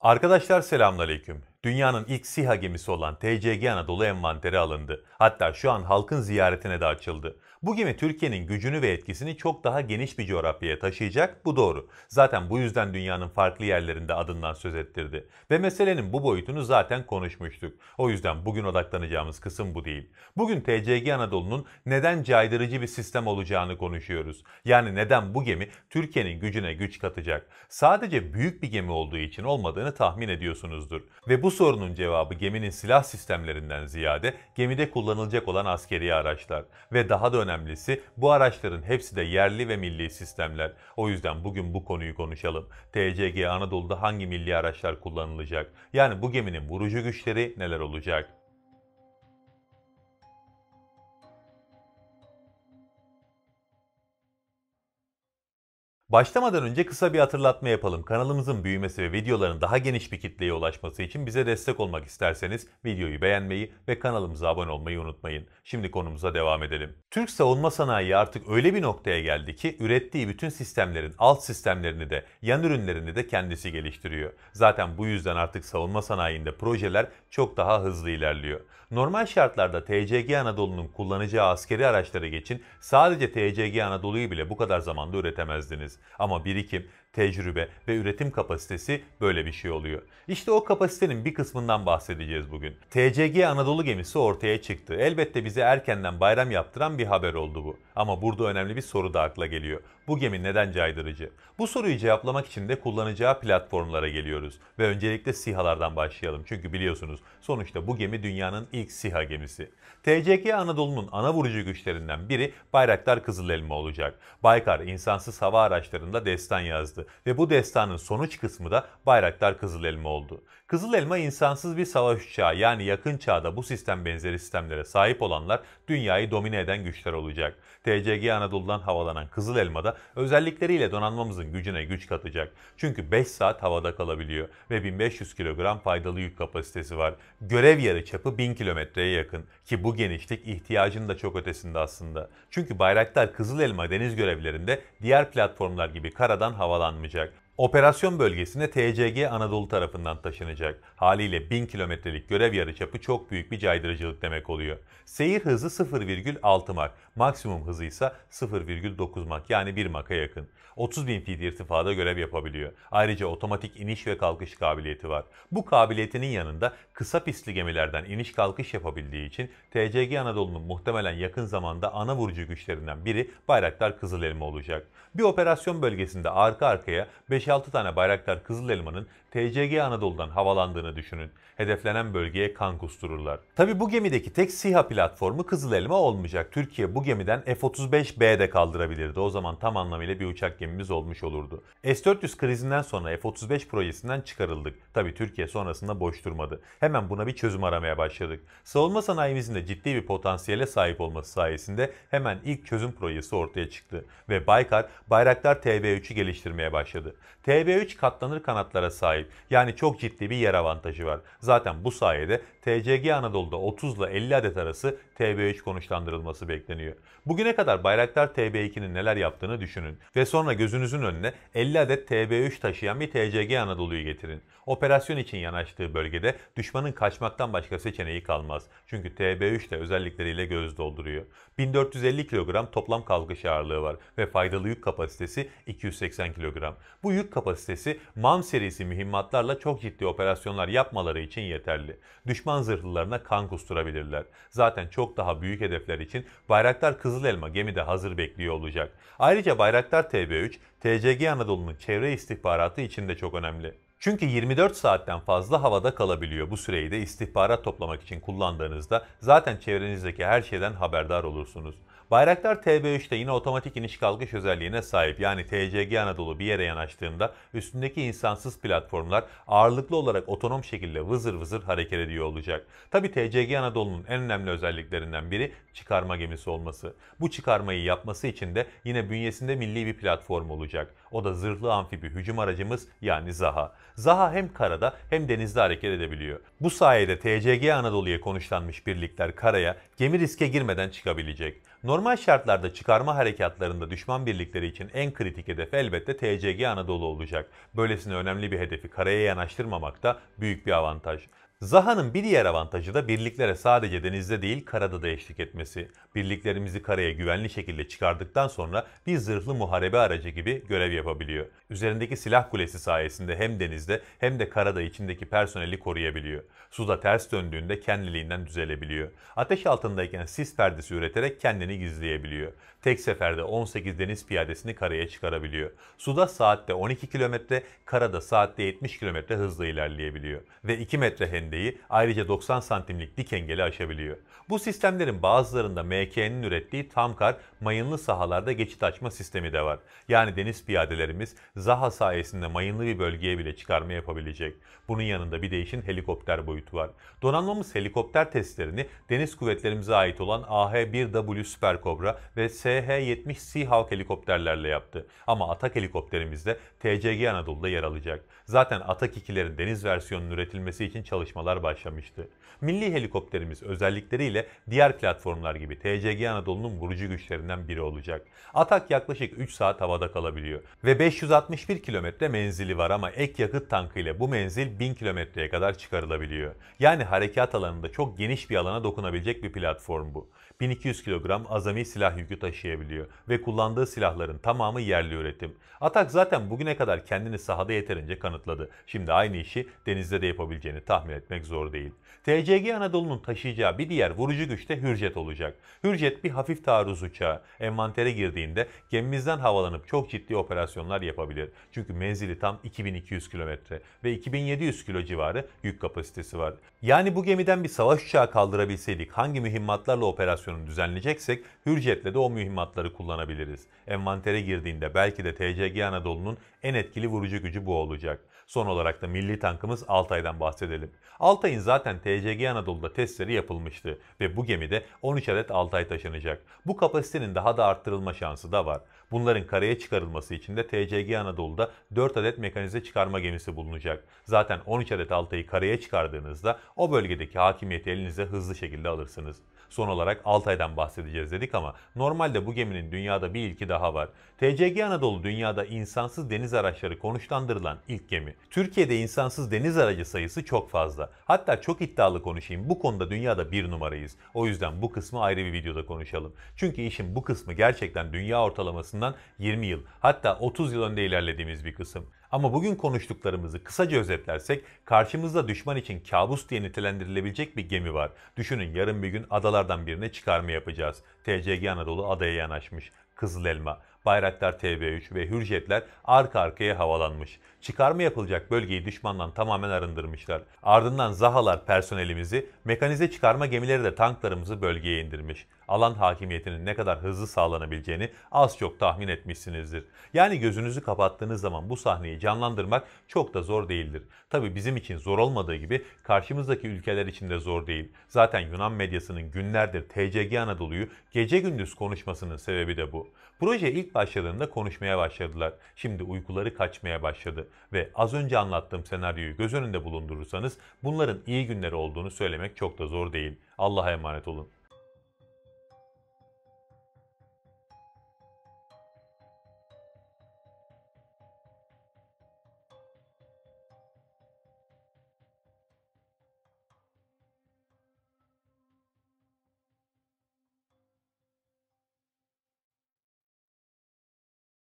Arkadaşlar selamünaleyküm dünyanın ilk SİHA gemisi olan TCG Anadolu envanteri alındı. Hatta şu an halkın ziyaretine de açıldı. Bu gemi Türkiye'nin gücünü ve etkisini çok daha geniş bir coğrafyaya taşıyacak, bu doğru. Zaten bu yüzden dünyanın farklı yerlerinde adından söz ettirdi. Ve meselenin bu boyutunu zaten konuşmuştuk. O yüzden bugün odaklanacağımız kısım bu değil. Bugün TCG Anadolu'nun neden caydırıcı bir sistem olacağını konuşuyoruz. Yani neden bu gemi Türkiye'nin gücüne güç katacak. Sadece büyük bir gemi olduğu için olmadığını tahmin ediyorsunuzdur. Ve bu bu sorunun cevabı geminin silah sistemlerinden ziyade gemide kullanılacak olan askeri araçlar ve daha da önemlisi bu araçların hepsi de yerli ve milli sistemler. O yüzden bugün bu konuyu konuşalım. TCG Anadolu'da hangi milli araçlar kullanılacak? Yani bu geminin vurucu güçleri neler olacak? Başlamadan önce kısa bir hatırlatma yapalım. Kanalımızın büyümesi ve videoların daha geniş bir kitleye ulaşması için bize destek olmak isterseniz videoyu beğenmeyi ve kanalımıza abone olmayı unutmayın. Şimdi konumuza devam edelim. Türk savunma sanayi artık öyle bir noktaya geldi ki ürettiği bütün sistemlerin alt sistemlerini de yan ürünlerini de kendisi geliştiriyor. Zaten bu yüzden artık savunma sanayinde projeler çok daha hızlı ilerliyor. Normal şartlarda TCG Anadolu'nun kullanacağı askeri araçları geçin sadece TCG Anadolu'yu bile bu kadar zamanda üretemezdiniz. Ama birikim, tecrübe ve üretim kapasitesi böyle bir şey oluyor. İşte o kapasitenin bir kısmından bahsedeceğiz bugün. TCG Anadolu gemisi ortaya çıktı. Elbette bize erkenden bayram yaptıran bir haber oldu bu. Ama burada önemli bir soru da akla geliyor. Bu gemi neden caydırıcı? Bu soruyu cevaplamak için de kullanacağı platformlara geliyoruz. Ve öncelikle SİHA'lardan başlayalım. Çünkü biliyorsunuz sonuçta bu gemi dünyanın ilk SİHA gemisi. TCG Anadolu'nun ana vurucu güçlerinden biri Bayraktar Kızılelma olacak. Baykar insansız hava araçlarında destan yazdı ve bu destanın sonuç kısmı da Bayraktar Kızıl Elma oldu. Kızıl Elma insansız bir savaş uçağı yani yakın çağda bu sistem benzeri sistemlere sahip olanlar dünyayı domine eden güçler olacak. TCG Anadolu'dan havalanan Kızıl Elma da özellikleriyle donanmamızın gücüne güç katacak. Çünkü 5 saat havada kalabiliyor ve 1500 kilogram faydalı yük kapasitesi var. Görev yarı çapı 1000 kilometreye yakın ki bu genişlik ihtiyacın da çok ötesinde aslında. Çünkü Bayraktar Kızıl Elma deniz görevlerinde diğer platformlar gibi karadan havalandı. check. Operasyon bölgesine TCG Anadolu tarafından taşınacak. Haliyle 1000 kilometrelik görev yarıçapı çok büyük bir caydırıcılık demek oluyor. Seyir hızı 0,6 mak, maksimum hızı ise 0,9 mak yani 1 maka yakın. 30 bin feet irtifada görev yapabiliyor. Ayrıca otomatik iniş ve kalkış kabiliyeti var. Bu kabiliyetinin yanında kısa pistli gemilerden iniş kalkış yapabildiği için TCG Anadolu'nun muhtemelen yakın zamanda ana vurucu güçlerinden biri Bayraktar Kızılelma olacak. Bir operasyon bölgesinde arka arkaya 5 5-6 tane Bayraktar Kızıl Elma'nın TCG Anadolu'dan havalandığını düşünün. Hedeflenen bölgeye kan kustururlar. Tabi bu gemideki tek SİHA platformu Kızıl Elma olmayacak. Türkiye bu gemiden F-35B de kaldırabilirdi. O zaman tam anlamıyla bir uçak gemimiz olmuş olurdu. S-400 krizinden sonra F-35 projesinden çıkarıldık. Tabi Türkiye sonrasında boş durmadı. Hemen buna bir çözüm aramaya başladık. Savunma sanayimizin de ciddi bir potansiyele sahip olması sayesinde hemen ilk çözüm projesi ortaya çıktı. Ve Baykar Bayraktar TB3'ü geliştirmeye başladı. TB3 katlanır kanatlara sahip. Yani çok ciddi bir yer avantajı var. Zaten bu sayede TCG Anadolu'da 30 ile 50 adet arası TB3 konuşlandırılması bekleniyor. Bugüne kadar Bayraktar TB2'nin neler yaptığını düşünün ve sonra gözünüzün önüne 50 adet TB3 taşıyan bir TCG Anadolu'yu getirin. Operasyon için yanaştığı bölgede düşmanın kaçmaktan başka seçeneği kalmaz. Çünkü TB3 de özellikleriyle göz dolduruyor. 1450 kilogram toplam kalkış ağırlığı var ve faydalı yük kapasitesi 280 kilogram. Bu yük kapasitesi MAM serisi mühimmatlarla çok ciddi operasyonlar yapmaları için yeterli. Düşman zırhlılarına kan kusturabilirler. Zaten çok çok daha büyük hedefler için Bayraktar Kızıl Elma gemide hazır bekliyor olacak. Ayrıca Bayraktar TB3, TCG Anadolu'nun çevre istihbaratı için de çok önemli. Çünkü 24 saatten fazla havada kalabiliyor. Bu süreyi de istihbarat toplamak için kullandığınızda zaten çevrenizdeki her şeyden haberdar olursunuz. Bayraktar TB3'te yine otomatik iniş kalkış özelliğine sahip. Yani TCG Anadolu bir yere yanaştığında üstündeki insansız platformlar ağırlıklı olarak otonom şekilde vızır vızır hareket ediyor olacak. Tabi TCG Anadolu'nun en önemli özelliklerinden biri çıkarma gemisi olması. Bu çıkarmayı yapması için de yine bünyesinde milli bir platform olacak. O da zırhlı amfibi hücum aracımız yani Zaha. Zaha hem karada hem denizde hareket edebiliyor. Bu sayede TCG Anadolu'ya konuşlanmış birlikler karaya gemi riske girmeden çıkabilecek. Normal şartlarda çıkarma harekatlarında düşman birlikleri için en kritik hedef elbette TCG Anadolu olacak. Böylesine önemli bir hedefi karaya yanaştırmamak da büyük bir avantaj. Zaha'nın bir diğer avantajı da birliklere sadece denizde değil karada da eşlik etmesi. Birliklerimizi karaya güvenli şekilde çıkardıktan sonra bir zırhlı muharebe aracı gibi görev yapabiliyor. Üzerindeki silah kulesi sayesinde hem denizde hem de karada içindeki personeli koruyabiliyor. Suda ters döndüğünde kendiliğinden düzelebiliyor. Ateş altındayken sis perdesi üreterek kendini gizleyebiliyor. Tek seferde 18 deniz piyadesini karaya çıkarabiliyor. Suda saatte 12 kilometre, karada saatte 70 kilometre hızla ilerleyebiliyor. Ve 2 metre henüz endeği ayrıca 90 santimlik dik engeli aşabiliyor. Bu sistemlerin bazılarında MK'nin ürettiği tam mayınlı sahalarda geçit açma sistemi de var. Yani deniz piyadelerimiz Zaha sayesinde mayınlı bir bölgeye bile çıkarma yapabilecek. Bunun yanında bir de işin helikopter boyutu var. Donanmamız helikopter testlerini deniz kuvvetlerimize ait olan AH-1W Super Cobra ve SH-70 Seahawk helikopterlerle yaptı. Ama atak helikopterimiz de TCG Anadolu'da yer alacak. Zaten Atak ikilerin deniz versiyonunun üretilmesi için çalışma çalışmalar başlamıştı. Milli helikopterimiz özellikleriyle diğer platformlar gibi TCG Anadolu'nun vurucu güçlerinden biri olacak. Atak yaklaşık 3 saat havada kalabiliyor ve 561 kilometre menzili var ama ek yakıt tankı ile bu menzil 1000 kilometreye kadar çıkarılabiliyor. Yani harekat alanında çok geniş bir alana dokunabilecek bir platform bu. 1200 kilogram azami silah yükü taşıyabiliyor ve kullandığı silahların tamamı yerli üretim. Atak zaten bugüne kadar kendini sahada yeterince kanıtladı. Şimdi aynı işi denizde de yapabileceğini tahmin etmek zor değil. TCG Anadolu'nun taşıyacağı bir diğer vurucu güç de Hürjet olacak. Hürjet bir hafif taarruz uçağı. Envantere girdiğinde gemimizden havalanıp çok ciddi operasyonlar yapabilir. Çünkü menzili tam 2200 kilometre ve 2700 kilo civarı yük kapasitesi var. Yani bu gemiden bir savaş uçağı kaldırabilseydik hangi mühimmatlarla operasyon operasyonunu düzenleyeceksek hürriyetle de o mühimmatları kullanabiliriz. Envantere girdiğinde belki de TCG Anadolu'nun en etkili vurucu gücü bu olacak. Son olarak da milli tankımız Altay'dan bahsedelim. Altay'ın zaten TCG Anadolu'da testleri yapılmıştı ve bu gemide 13 adet Altay taşınacak. Bu kapasitenin daha da arttırılma şansı da var. Bunların karaya çıkarılması için de TCG Anadolu'da 4 adet mekanize çıkarma gemisi bulunacak. Zaten 13 adet altayı karaya çıkardığınızda o bölgedeki hakimiyeti elinize hızlı şekilde alırsınız. Son olarak Altay'dan bahsedeceğiz dedik ama normalde bu geminin dünyada bir ilki daha var. TCG Anadolu dünyada insansız deniz araçları konuşlandırılan ilk gemi. Türkiye'de insansız deniz aracı sayısı çok fazla. Hatta çok iddialı konuşayım bu konuda dünyada bir numarayız. O yüzden bu kısmı ayrı bir videoda konuşalım. Çünkü işin bu kısmı gerçekten dünya ortalamasının arasından 20 yıl hatta 30 yıl önde ilerlediğimiz bir kısım. Ama bugün konuştuklarımızı kısaca özetlersek karşımızda düşman için kabus diye nitelendirilebilecek bir gemi var. Düşünün yarın bir gün adalardan birine çıkarma yapacağız. TCG Anadolu adaya yanaşmış. Kızıl Elma, Bayraktar TB3 ve Hürjetler arka arkaya havalanmış. Çıkarma yapılacak bölgeyi düşmandan tamamen arındırmışlar. Ardından Zahalar personelimizi, mekanize çıkarma gemileri de tanklarımızı bölgeye indirmiş. Alan hakimiyetinin ne kadar hızlı sağlanabileceğini az çok tahmin etmişsinizdir. Yani gözünüzü kapattığınız zaman bu sahneyi canlandırmak çok da zor değildir. Tabi bizim için zor olmadığı gibi karşımızdaki ülkeler için de zor değil. Zaten Yunan medyasının günlerdir TCG Anadolu'yu gece gündüz konuşmasının sebebi de bu. Proje ilk başladığında konuşmaya başladılar. Şimdi uykuları kaçmaya başladı ve az önce anlattığım senaryoyu göz önünde bulundurursanız bunların iyi günleri olduğunu söylemek çok da zor değil. Allah'a emanet olun.